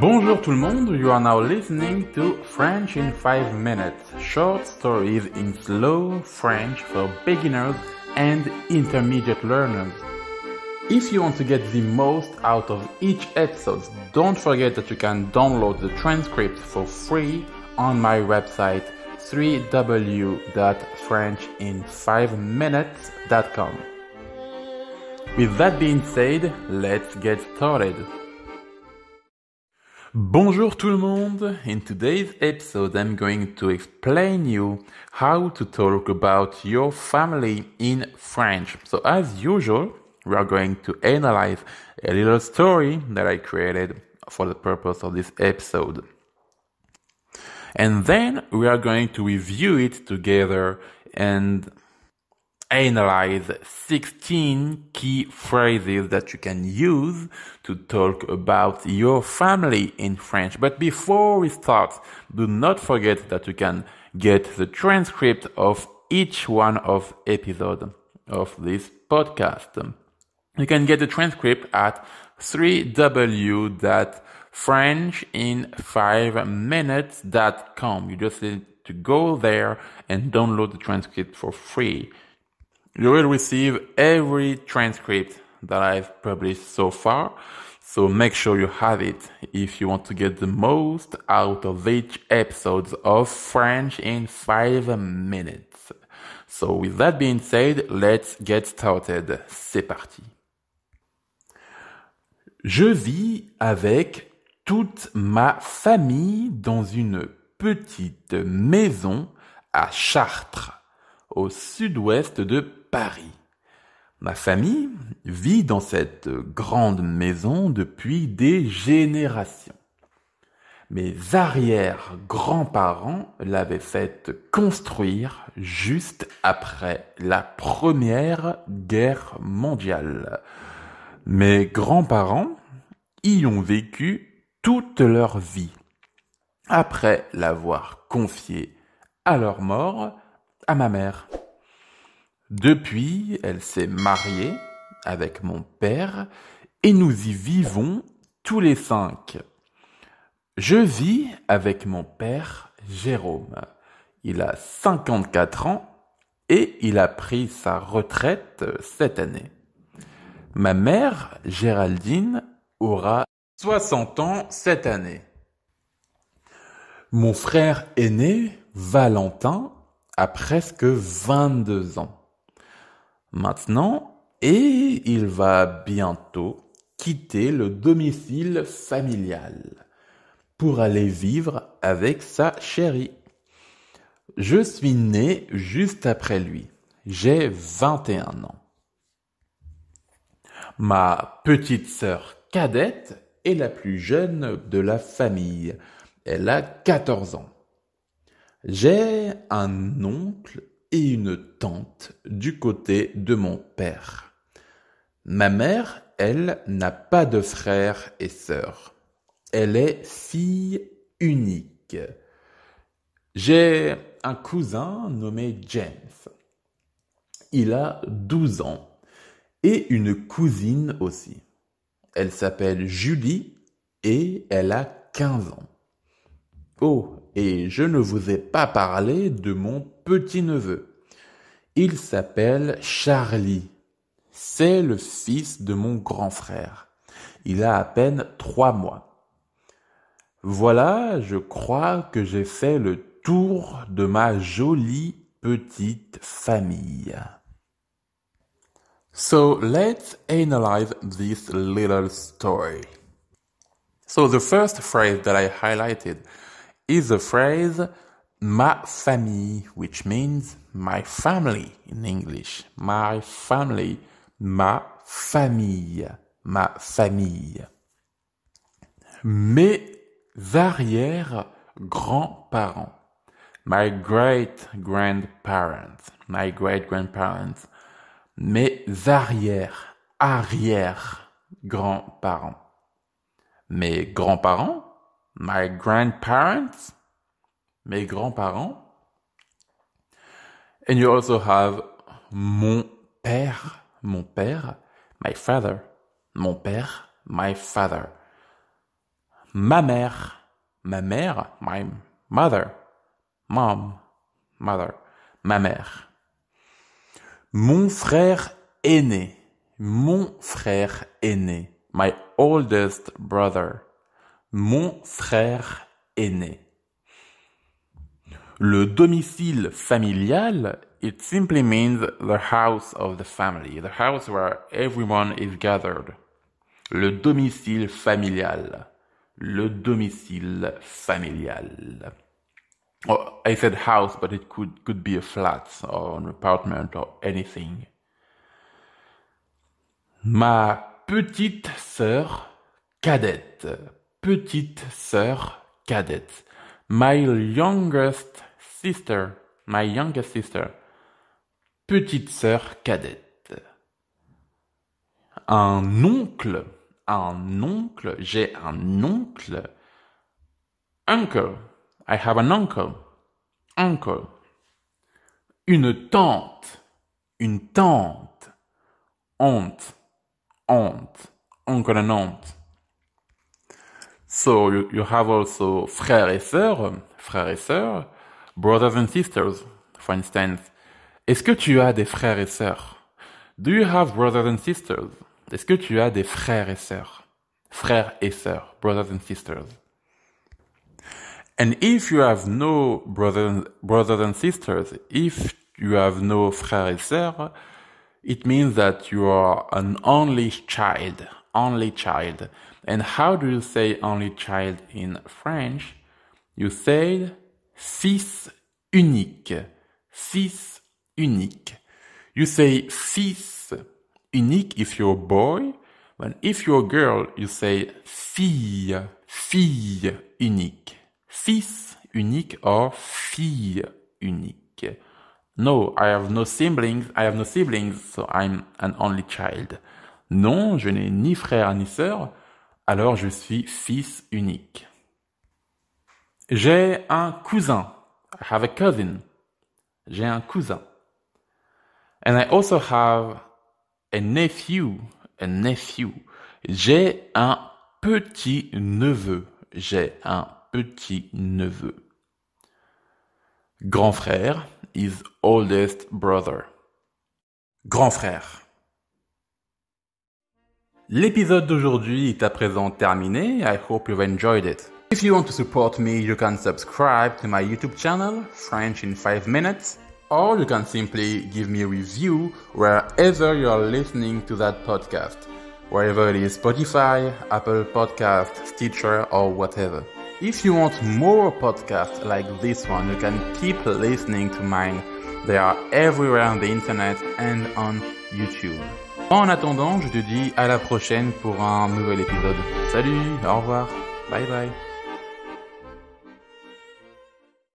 Bonjour tout le monde, you are now listening to French in 5 minutes, short stories in slow French for beginners and intermediate learners. If you want to get the most out of each episode, don't forget that you can download the transcript for free on my website www.frenchin5minutes.com. With that being said, let's get started. Bonjour tout le monde! In today's episode, I'm going to explain you how to talk about your family in French. So as usual, we are going to analyze a little story that I created for the purpose of this episode. And then we are going to review it together and analyze 16 key phrases that you can use to talk about your family in French. But before we start, do not forget that you can get the transcript of each one of episode of this podcast. You can get the transcript at 3 in 5 minutescom You just need to go there and download the transcript for free. You will receive every transcript that I've published so far. So make sure you have it if you want to get the most out of each episode of French in 5 minutes. So with that being said, let's get started. C'est parti. Je vis avec toute ma famille dans une petite maison à Chartres, au sud-ouest de Paris. Ma famille vit dans cette grande maison depuis des générations. Mes arrière-grands-parents l'avaient faite construire juste après la Première Guerre mondiale. Mes grands-parents y ont vécu toute leur vie, après l'avoir confiée à leur mort à ma mère. Depuis, elle s'est mariée avec mon père et nous y vivons tous les cinq. Je vis avec mon père Jérôme. Il a 54 ans et il a pris sa retraite cette année. Ma mère, Géraldine, aura 60 ans cette année. Mon frère aîné, Valentin, a presque 22 ans maintenant et il va bientôt quitter le domicile familial pour aller vivre avec sa chérie. Je suis né juste après lui. J'ai 21 ans. Ma petite sœur cadette est la plus jeune de la famille. Elle a 14 ans. J'ai un oncle et une tante du côté de mon père. Ma mère, elle, n'a pas de frères et sœurs. Elle est fille unique. J'ai un cousin nommé James. Il a 12 ans et une cousine aussi. Elle s'appelle Julie et elle a 15 ans. Oh, et je ne vous ai pas parlé de mon petit-neveu. Il s'appelle Charlie. C'est le fils de mon grand frère. Il a à peine trois mois. Voilà, je crois que j'ai fait le tour de ma jolie petite famille. So let's analyze this little story. So the first phrase that I highlighted is the phrase Ma famille, which means my family in English. My family, ma famille, ma famille. Mes arrière-grands-parents. My great-grandparents. My great-grandparents. Mes arrière, arrière-grands-parents. Mes grands-parents. My grandparents mes grands-parents. And you also have mon père, mon père, my father, mon père, my father. Ma mère, ma mère, my mother, mom, mother, ma mère. Mon frère aîné, mon frère aîné, my oldest brother, mon frère aîné. Le domicile familial, it simply means the house of the family, the house where everyone is gathered. Le domicile familial. Le domicile familial. Oh, I said house, but it could, could be a flat or an apartment or anything. Ma petite sœur cadette. Petite sœur cadette. My youngest Sister, my youngest sister. Petite sœur cadette. Un oncle, un oncle, j'ai un oncle. Uncle, I have an uncle. Uncle. Une tante, une tante. Aunt, aunt, uncle and aunt. So you, you have also frère et sœur, frère et sœur. Brothers and sisters, for instance. Est-ce que tu as des frères et sœurs? Do you have brothers and sisters? Est-ce que tu as des frères et sœurs? Frères et sœurs, brothers and sisters. And if you have no brothers, brothers and sisters, if you have no frères et sœurs, it means that you are an only child, only child. And how do you say only child in French? You say fils unique, fils unique. You say fils unique if you're a boy, but if you're a girl, you say fille, fille unique. Fils unique or fille unique. No, I have no siblings, I have no siblings, so I'm an only child. Non, je n'ai ni frère ni sœur, alors je suis fils unique. J'ai un cousin. I have a cousin. J'ai un cousin. And I also have a nephew. A nephew. J'ai un petit neveu. J'ai un petit neveu. Grand frère is oldest brother. Grand frère. L'épisode d'aujourd'hui est à présent terminé. I hope you've enjoyed it. If you want to support me, you can subscribe to my YouTube channel, French in 5 Minutes, or you can simply give me a review wherever you're listening to that podcast, wherever it is Spotify, Apple Podcast, Stitcher, or whatever. If you want more podcasts like this one, you can keep listening to mine. They are everywhere on the internet and on YouTube. En attendant, je te dis à la prochaine pour un nouvel épisode. Salut, au revoir, bye bye.